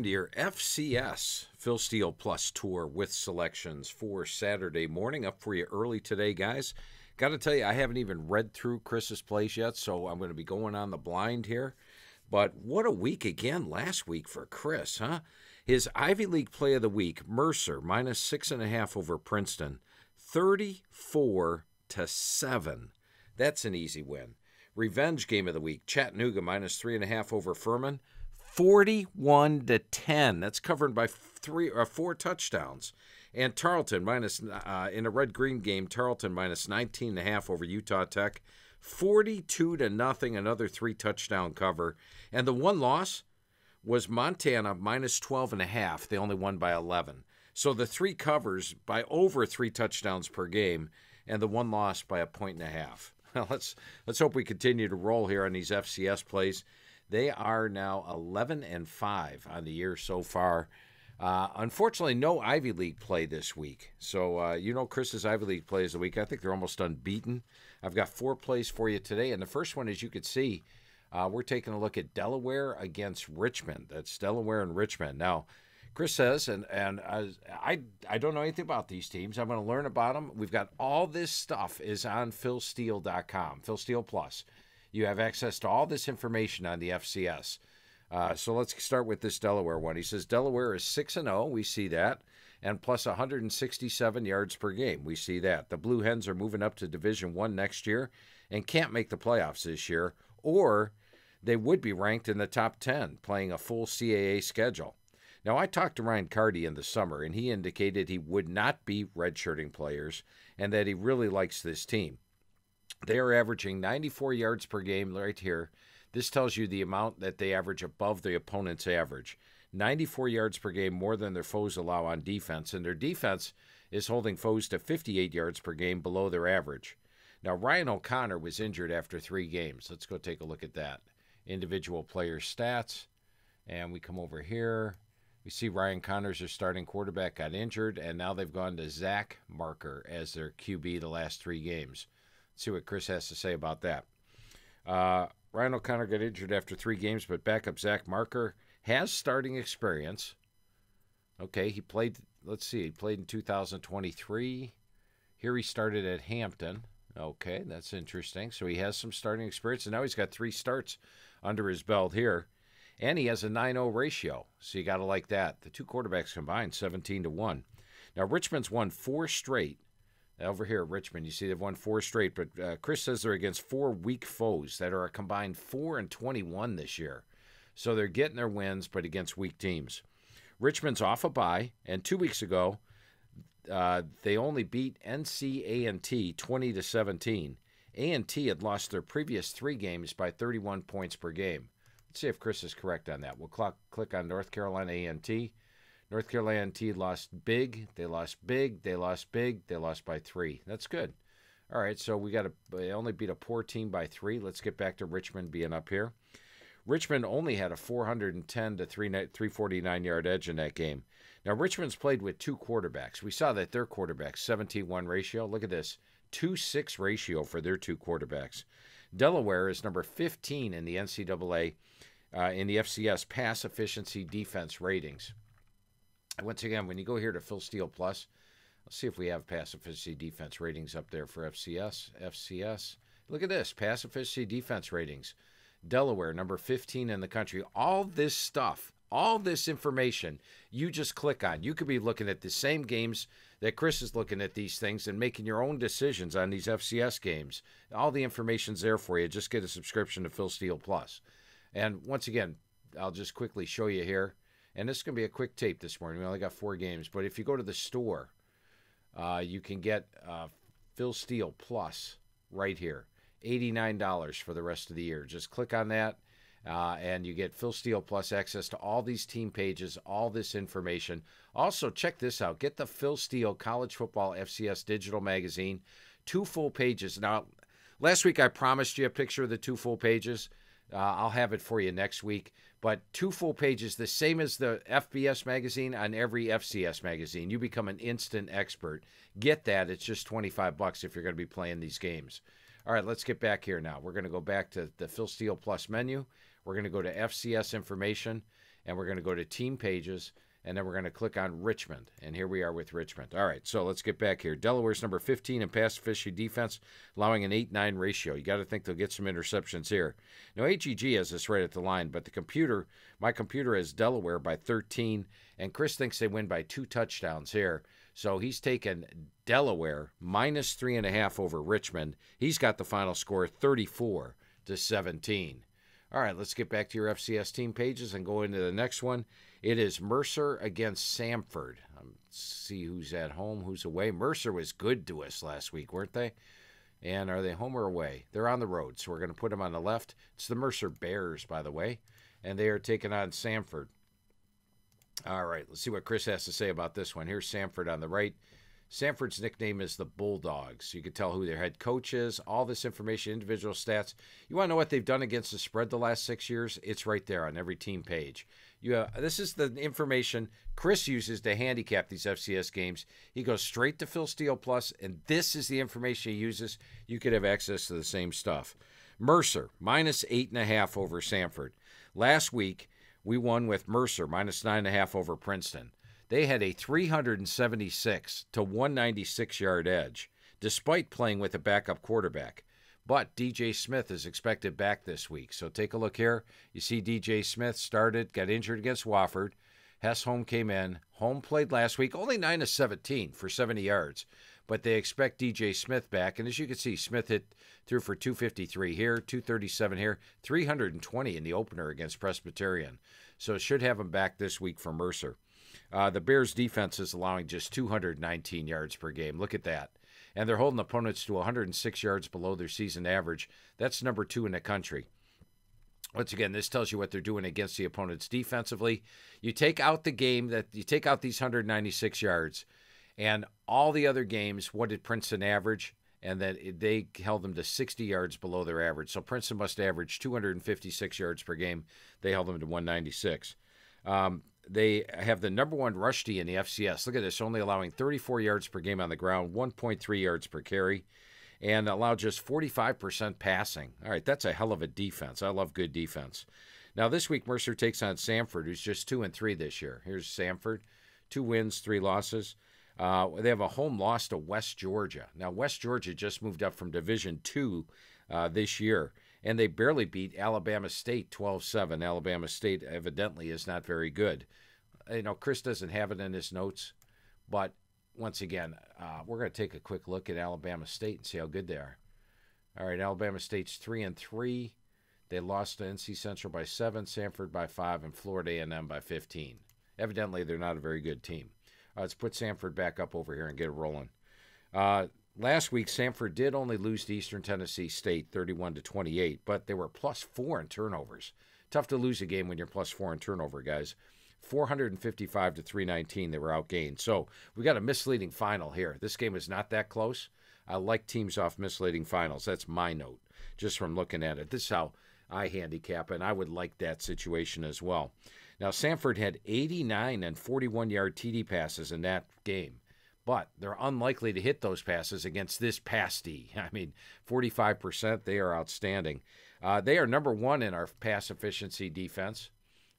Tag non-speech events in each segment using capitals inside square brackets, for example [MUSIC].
your FCS Phil Steele Plus Tour with selections for Saturday morning. Up for you early today, guys. Got to tell you, I haven't even read through Chris's plays yet, so I'm going to be going on the blind here. But what a week again last week for Chris, huh? His Ivy League play of the week, Mercer, minus six and a half over Princeton, 34 to 7. That's an easy win. Revenge game of the week, Chattanooga, minus three and a half over Furman. 41 to 10. That's covered by three or uh, four touchdowns. And Tarleton minus uh, in a red green game, Tarleton minus 19 and a half over Utah Tech. 42 to nothing, another three touchdown cover. And the one loss was Montana minus 12 and a half. They only won by 11. So the three covers by over three touchdowns per game, and the one loss by a point and a half. [LAUGHS] Now let's let's hope we continue to roll here on these FCS plays. They are now 11 and 5 on the year so far. Uh, unfortunately, no Ivy League play this week. So, uh, you know, Chris's Ivy League play is the week. I think they're almost unbeaten. I've got four plays for you today. And the first one, as you can see, uh, we're taking a look at Delaware against Richmond. That's Delaware and Richmond. Now, Chris says, and and I, I, don't know anything about these teams. I'm going to learn about them. We've got all this stuff is on PhilSteele.com, Phil Plus you have access to all this information on the FCS. Uh, so let's start with this Delaware one. He says Delaware is 6 and 0. We see that. And plus 167 yards per game. We see that. The Blue Hens are moving up to Division 1 next year and can't make the playoffs this year, or they would be ranked in the top 10 playing a full CAA schedule. Now, I talked to Ryan Cardy in the summer, and he indicated he would not be redshirting players and that he really likes this team. They are averaging 94 yards per game right here. This tells you the amount that they average above the opponent's average. 94 yards per game more than their foes allow on defense, and their defense is holding foes to 58 yards per game below their average. Now, Ryan O'Connor was injured after three games. Let's go take a look at that. Individual player stats. And we come over here. We see Ryan Connors, their starting quarterback, got injured, and now they've gone to Zach Marker as their QB the last three games. Let's see what Chris has to say about that. Uh, Ryan O'Connor got injured after three games, but backup Zach Marker has starting experience. Okay, he played, let's see, he played in 2023. Here he started at Hampton. Okay, that's interesting. So he has some starting experience, and now he's got three starts under his belt here. And he has a 9 0 ratio, so you got to like that. The two quarterbacks combined, 17 to 1. Now, Richmond's won four straight over here, Richmond, you see they've won four straight, but uh, Chris says they're against four weak foes that are a combined 4 and 21 this year. So they're getting their wins, but against weak teams. Richmond's off a bye, and two weeks ago, uh, they only beat NCANT 20 to 17. A&T had lost their previous three games by 31 points per game. Let's see if Chris is correct on that. We'll clock, click on North Carolina A&T. North Carolina T lost big. They lost big. They lost big. They lost by three. That's good. All right, so we got to only beat a poor team by three. Let's get back to Richmond being up here. Richmond only had a 410 to 349 yard edge in that game. Now, Richmond's played with two quarterbacks. We saw that their quarterback, 17 1 ratio. Look at this 2 6 ratio for their two quarterbacks. Delaware is number 15 in the NCAA, uh, in the FCS pass efficiency defense ratings. Once again, when you go here to Phil Steele Plus, let's see if we have pass defense ratings up there for FCS. FCS. Look at this pass defense ratings. Delaware, number 15 in the country. All this stuff, all this information, you just click on. You could be looking at the same games that Chris is looking at these things and making your own decisions on these FCS games. All the information's there for you. Just get a subscription to Phil Steele Plus. And once again, I'll just quickly show you here. And this is going to be a quick tape this morning. We only got four games. But if you go to the store, uh, you can get uh, Phil Steele Plus right here. $89 for the rest of the year. Just click on that. Uh, and you get Phil Steele Plus access to all these team pages, all this information. Also, check this out get the Phil Steele College Football FCS digital magazine, two full pages. Now, last week I promised you a picture of the two full pages. Uh, I'll have it for you next week. But two full pages, the same as the FBS magazine on every FCS magazine. You become an instant expert. Get that. It's just 25 bucks if you're going to be playing these games. All right, let's get back here now. We're going to go back to the Phil Steele Plus menu. We're going to go to FCS information and we're going to go to team pages and then we're going to click on Richmond. And here we are with Richmond. All right, so let's get back here. Delaware's number 15 in pass efficiency defense, allowing an 8 9 ratio. You got to think they'll get some interceptions here. Now, HEG has this right at the line, but the computer, my computer has Delaware by 13, and Chris thinks they win by two touchdowns here. So he's taken Delaware minus three and a half over Richmond. He's got the final score 34 to 17. All right, let's get back to your FCS team pages and go into the next one. It is Mercer against Samford. Um, see who's at home, who's away. Mercer was good to us last week, weren't they? And are they home or away? They're on the road, so we're going to put them on the left. It's the Mercer Bears, by the way, and they are taking on Samford. All right, let's see what Chris has to say about this one. Here's Samford on the right. Samford's nickname is the Bulldogs. You can tell who their head coach is, all this information, individual stats. You want to know what they've done against the spread the last six years? It's right there on every team page. You have this is the information Chris uses to handicap these FCS games. He goes straight to Phil Steele Plus, and this is the information he uses. You could have access to the same stuff. Mercer minus eight and a half over Sanford. Last week we won with Mercer minus nine and a half over Princeton. They had a 376 to 196 yard edge, despite playing with a backup quarterback. But DJ Smith is expected back this week. So take a look here. You see DJ Smith started, got injured against Wofford. Hess home came in. Home played last week, only 9 of 17 for 70 yards. But they expect DJ Smith back. And as you can see, Smith hit through for 253 here, 237 here, 320 in the opener against Presbyterian. So it should have him back this week for Mercer. Uh, the Bears defense is allowing just 219 yards per game. Look at that and they're holding opponents to 106 yards below their season average. That's number two in the country. Once again, this tells you what they're doing against the opponents defensively. You take out the game that you take out these 196 yards, and all the other games, what did Princeton average? and that they held them to 60 yards below their average. So Princeton must average 256 yards per game. They held them to 196. Um, they have the number one rush D in the FCS. Look at this, only allowing 34 yards per game on the ground, 1.3 yards per carry, and allow just 45% passing. All right, that's a hell of a defense. I love good defense. Now this week Mercer takes on Samford, who's just two and three this year. Here's Samford, two wins, three losses. Uh, they have a home loss to West Georgia. Now West Georgia just moved up from Division Two uh, this year and they barely beat Alabama State 12 7. Alabama State evidently is not very good. You know, Chris doesn't have it in his notes, but once again, uh, we're going to take a quick look at Alabama State and see how good they are. All right, Alabama State's 3 and 3. They lost to NC Central by 7, Sanford by 5, and Florida A&M by 15. Evidently, they're not a very good team. Uh, let's put Sanford back up over here and get it rolling. Uh, last week Sanford did only lose to Eastern Tennessee State 31 to 28, but they were plus 4 in turnovers. Tough to lose a game when you're plus 4 in turnover, guys. 455 to 319 they were outgained. So, we got a misleading final here. This game is not that close. I like teams off misleading finals. That's my note just from looking at it. This is how I handicap and I would like that situation as well. Now, Sanford had 89 and 41 yard TD passes in that game but they're unlikely to hit those passes against this pass [LAUGHS] D. I mean, 45%, they are outstanding. Uh, they are number one in our pass efficiency defense.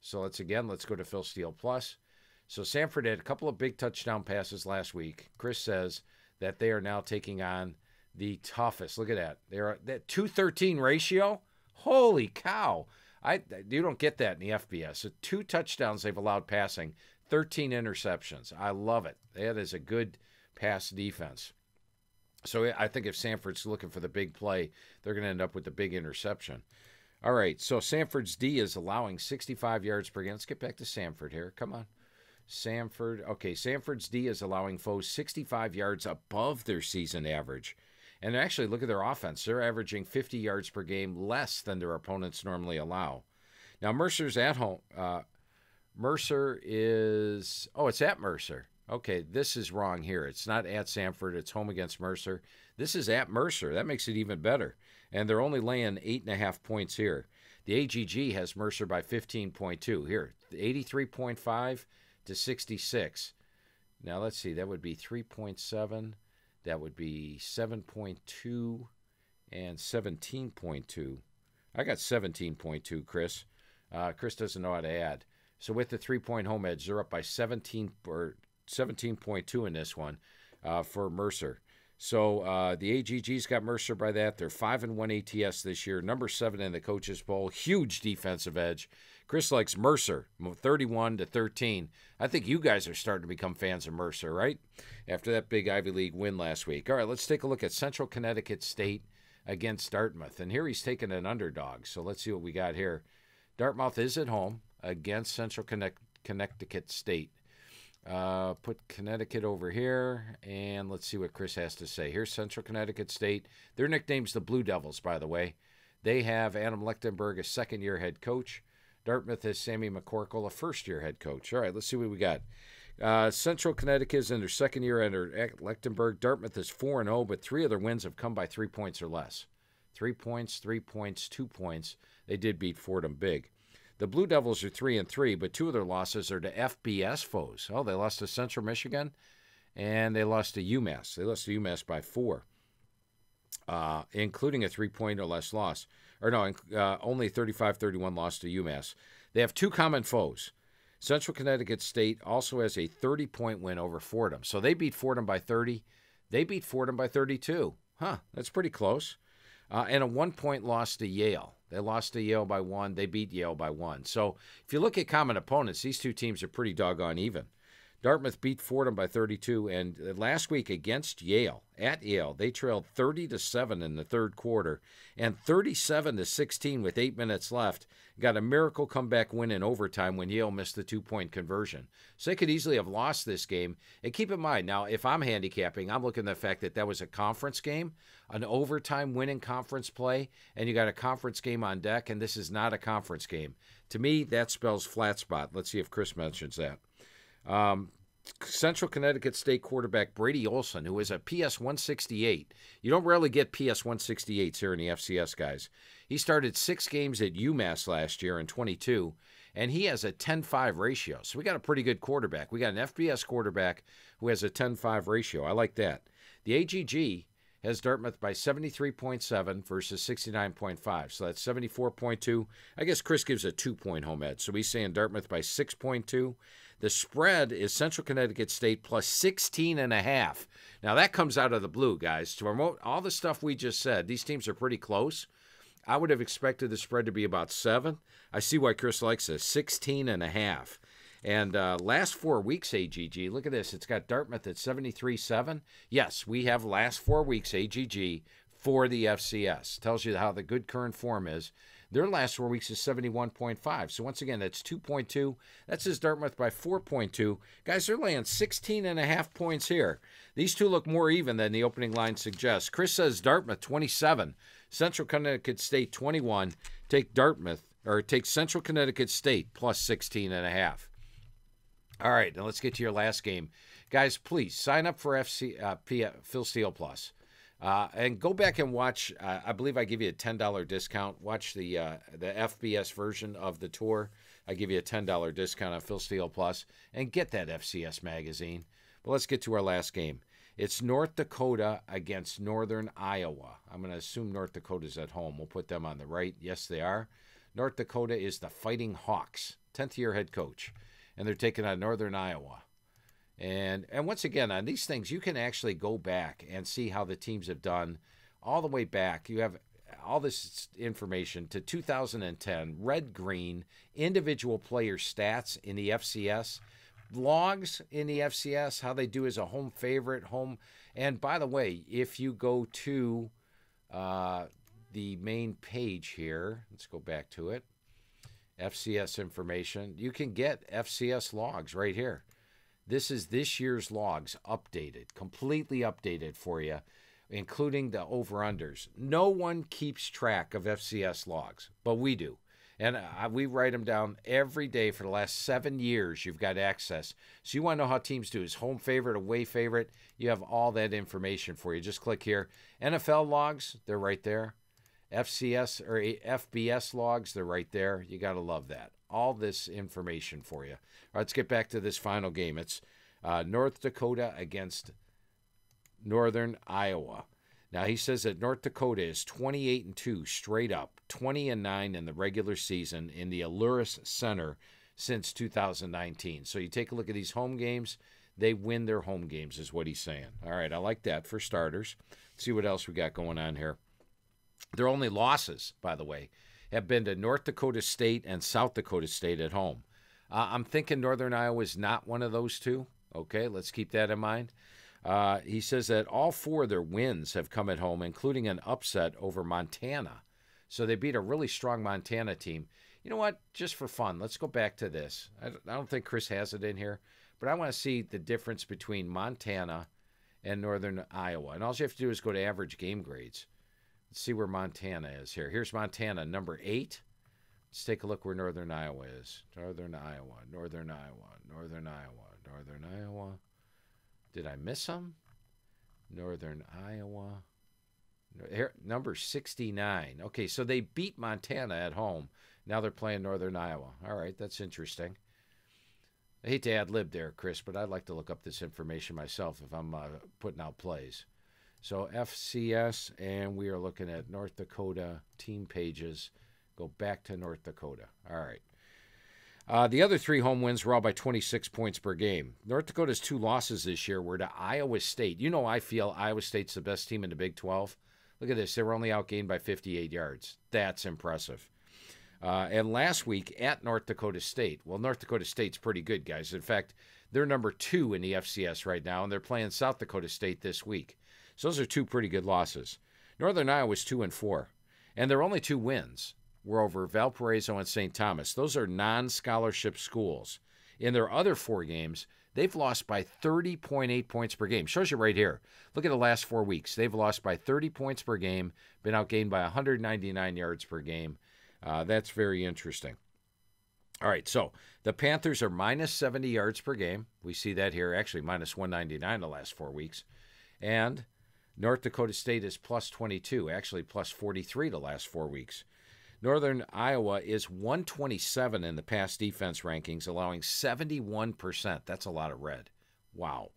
So let's again, let's go to Phil Steele Plus. So Sanford had a couple of big touchdown passes last week. Chris says that they are now taking on the toughest. Look at that. They're that 213 ratio. Holy cow. I, you don't get that in the FBS. So two touchdowns they've allowed passing, 13 interceptions. I love it. That is a good pass defense. So I think if Sanford's looking for the big play, they're going to end up with the big interception. All right, so Sanford's D is allowing 65 yards per game. Let's get back to Sanford here. Come on. Sanford. Okay, Sanford's D is allowing foes 65 yards above their season average. And actually, look at their offense. They're averaging 50 yards per game less than their opponents normally allow. Now, Mercer's at home. Uh, Mercer is, oh, it's at Mercer. Okay, this is wrong here. It's not at Sanford, it's home against Mercer. This is at Mercer. That makes it even better. And they're only laying eight and a half points here. The AGG has Mercer by 15.2. Here, 83.5 to 66. Now, let's see, that would be 3.7, that would be 7.2, and 17.2. I got 17.2, Chris. Uh, Chris doesn't know how to add. So with the three point home edge, they're up by 17 or 17.2 in this one uh, for Mercer. So uh, the AGG's got Mercer by that. They're five and one ATS this year, number seven in the coaches poll. Huge defensive edge. Chris likes Mercer, 31 to 13. I think you guys are starting to become fans of Mercer, right? After that big Ivy League win last week. All right, let's take a look at Central Connecticut State against Dartmouth, and here he's taking an underdog. So let's see what we got here. Dartmouth is at home against Central Connect, Connecticut State. Uh, put Connecticut over here, and let's see what Chris has to say. Here's Central Connecticut State. Their nickname's the Blue Devils, by the way. They have Adam Lechtenberg, a second year head coach. Dartmouth has Sammy McCorkle, a first year head coach. All right, let's see what we got. Uh, Central Connecticut is in their second year under Lechtenberg. Dartmouth is 4 0, but three of their wins have come by three points or less. Three points, three points, two points. They did beat Fordham big. The Blue Devils are three and three, but two of their losses are to FBS foes. Oh, they lost to Central Michigan, and they lost to UMass. They lost to UMass by four, uh, including a three-point or less loss. Or no, uh, only 35-31 loss to UMass. They have two common foes. Central Connecticut State also has a 30-point win over Fordham, so they beat Fordham by 30. They beat Fordham by 32. Huh, that's pretty close. Uh, and a one-point loss to Yale. They lost to Yale by one. They beat Yale by one. So if you look at common opponents, these two teams are pretty doggone even. Dartmouth beat Fordham by 32, and uh, last week against Yale at Yale, they trailed 30 to seven in the third quarter, and 37 to 16 with eight minutes left. Got a miracle comeback win in overtime when Yale missed the two-point conversion. So they could easily have lost this game. And keep in mind now, if I'm handicapping, I'm looking at the fact that that was a conference game, an overtime win in conference play, and you got a conference game on deck, and this is not a conference game. To me, that spells flat spot. Let's see if Chris mentions that. Um, Central Connecticut State quarterback Brady Olson, who is a PS 168. You don't rarely get PS 168s here in the FCS, guys. He started six games at UMass last year in 22, and he has a 10 5 ratio. So we got a pretty good quarterback. We got an FBS quarterback who has a 10 5 ratio. I like that. The AGG has Dartmouth by 73.7 versus 69.5. So that's 74.2. I guess Chris gives a two point home edge, So he's saying Dartmouth by 6.2. The spread is Central Connecticut State plus 16 and a half. Now that comes out of the blue, guys. To promote all the stuff we just said, these teams are pretty close. I would have expected the spread to be about seven. I see why Chris likes a 16 and a half. And uh, last four weeks, AGG, look at this. It's got Dartmouth at 73 7. Yes, we have last four weeks, AGG, for the FCS. Tells you how the good current form is. Their last four weeks is 71.5. So once again, that's 2.2. That says Dartmouth by 4.2. Guys, they're laying 16 and a half points here. These two look more even than the opening line suggests. Chris says Dartmouth 27, Central Connecticut State 21. Take Dartmouth or take Central Connecticut State plus 16 and a half. All right, now let's get to your last game. Guys, please sign up for FC uh, P, Phil Steele Plus. Uh, and go back and watch. Uh, I believe I give you a ten dollar discount. Watch the uh, the FBS version of the tour. I give you a ten dollar discount on Phil Steele Plus, and get that FCS magazine. But let's get to our last game. It's North Dakota against Northern Iowa. I'm going to assume North Dakota's at home. We'll put them on the right. Yes, they are. North Dakota is the Fighting Hawks, 10th year head coach, and they're taking on Northern Iowa. And and once again, on these things, you can actually go back and see how the teams have done all the way back. You have all this information to 2010, red green, individual player stats in the FCS, logs in the FCS, how they do as a home favorite, home. And by the way, if you go to uh, the main page here, let's go back to it. FCS information. You can get FCS logs right here. This is this year's logs updated, completely updated for you, including the over unders. No one keeps track of FCS logs, but we do. And uh, we write them down every day for the last seven years. You've got access. So you want to know how teams do is home favorite, away favorite. You have all that information for you. Just click here. NFL logs, they're right there. FCS or FBS logs, they're right there. You got to love that. All this information for you. All right, let's get back to this final game. It's uh, North Dakota against Northern Iowa. Now he says that North Dakota is 28 and 2 straight up, 20 and 9 in the regular season in the Allurus Center since 2019. So you take a look at these home games, they win their home games is what he's saying. All right, I like that for starters. Let's see what else we got going on here. Their only losses, by the way, have been to North Dakota State and South Dakota State at home. Uh, I'm thinking Northern Iowa is not one of those two. Okay, let's keep that in mind. Uh, he says that all four of their wins have come at home, including an upset over Montana. So they beat a really strong Montana team. You know what? Just for fun, let's go back to this. I don't think Chris has it in here, but I want to see the difference between Montana and Northern Iowa. And all you have to do is go to average game grades. Let's see where Montana is here. Here's Montana, number eight. Let's take a look where Northern Iowa is. Northern Iowa, Northern Iowa, Northern Iowa, Northern Iowa. Did I miss them? Northern Iowa. Here, number 69. Okay, so they beat Montana at home. Now they're playing Northern Iowa. All right, that's interesting. I hate to ad lib there, Chris, but I'd like to look up this information myself if I'm uh, putting out plays. So FCS, and we are looking at North Dakota team pages. Go back to North Dakota. All right. Uh, the other three home wins were all by 26 points per game. North Dakota's two losses this year were to Iowa State. You know, I feel Iowa State's the best team in the Big 12. Look at this. They were only outgained by 58 yards. That's impressive. Uh, and last week at North Dakota State. Well, North Dakota State's pretty good, guys. In fact, they're number two in the FCS right now, and they're playing South Dakota State this week. So those are two pretty good losses. Northern Iowa's two and four, and their only two wins were over Valparaiso and St. Thomas. Those are non-scholarship schools. In their other four games, they've lost by 30.8 points per game. Shows you right here. Look at the last four weeks. They've lost by 30 points per game, been outgained by 199 yards per game. Uh, that's very interesting. All right, so the Panthers are minus 70 yards per game. We see that here, actually minus 199 the last four weeks. And North Dakota State is plus 22, actually plus 43 the last four weeks. Northern Iowa is 127 in the past defense rankings, allowing 71%. That's a lot of red. Wow.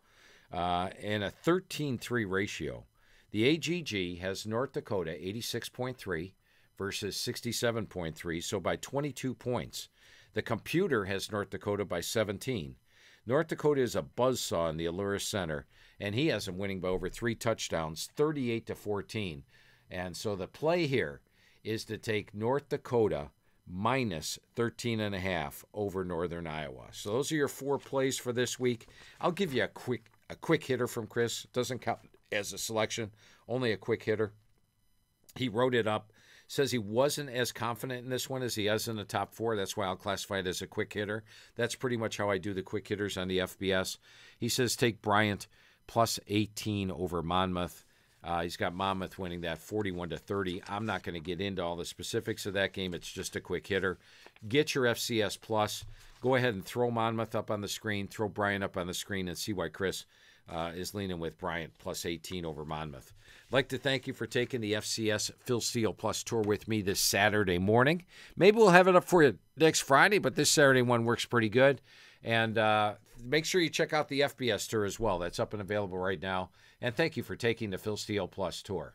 Uh, and a 13 3 ratio. The AGG has North Dakota 86.3 versus 67.3, so by 22 points. The computer has North Dakota by 17 North Dakota is a buzzsaw in the Allura Center, and he has him winning by over three touchdowns, 38 to 14. And so the play here is to take North Dakota minus 13 and a half over Northern Iowa. So those are your four plays for this week. I'll give you a quick a quick hitter from Chris. Doesn't count as a selection, only a quick hitter. He wrote it up Says he wasn't as confident in this one as he is in the top four. That's why I'll classify it as a quick hitter. That's pretty much how I do the quick hitters on the FBS. He says take Bryant plus 18 over Monmouth. Uh, he's got Monmouth winning that 41 to 30. I'm not going to get into all the specifics of that game. It's just a quick hitter. Get your FCS plus. Go ahead and throw Monmouth up on the screen, throw Brian up on the screen, and see why Chris uh, is leaning with Bryant plus 18 over Monmouth. I'd like to thank you for taking the FCS Phil Steele Plus Tour with me this Saturday morning. Maybe we'll have it up for you next Friday, but this Saturday one works pretty good. And uh, make sure you check out the FBS Tour as well. That's up and available right now. And thank you for taking the Phil Steele Plus Tour.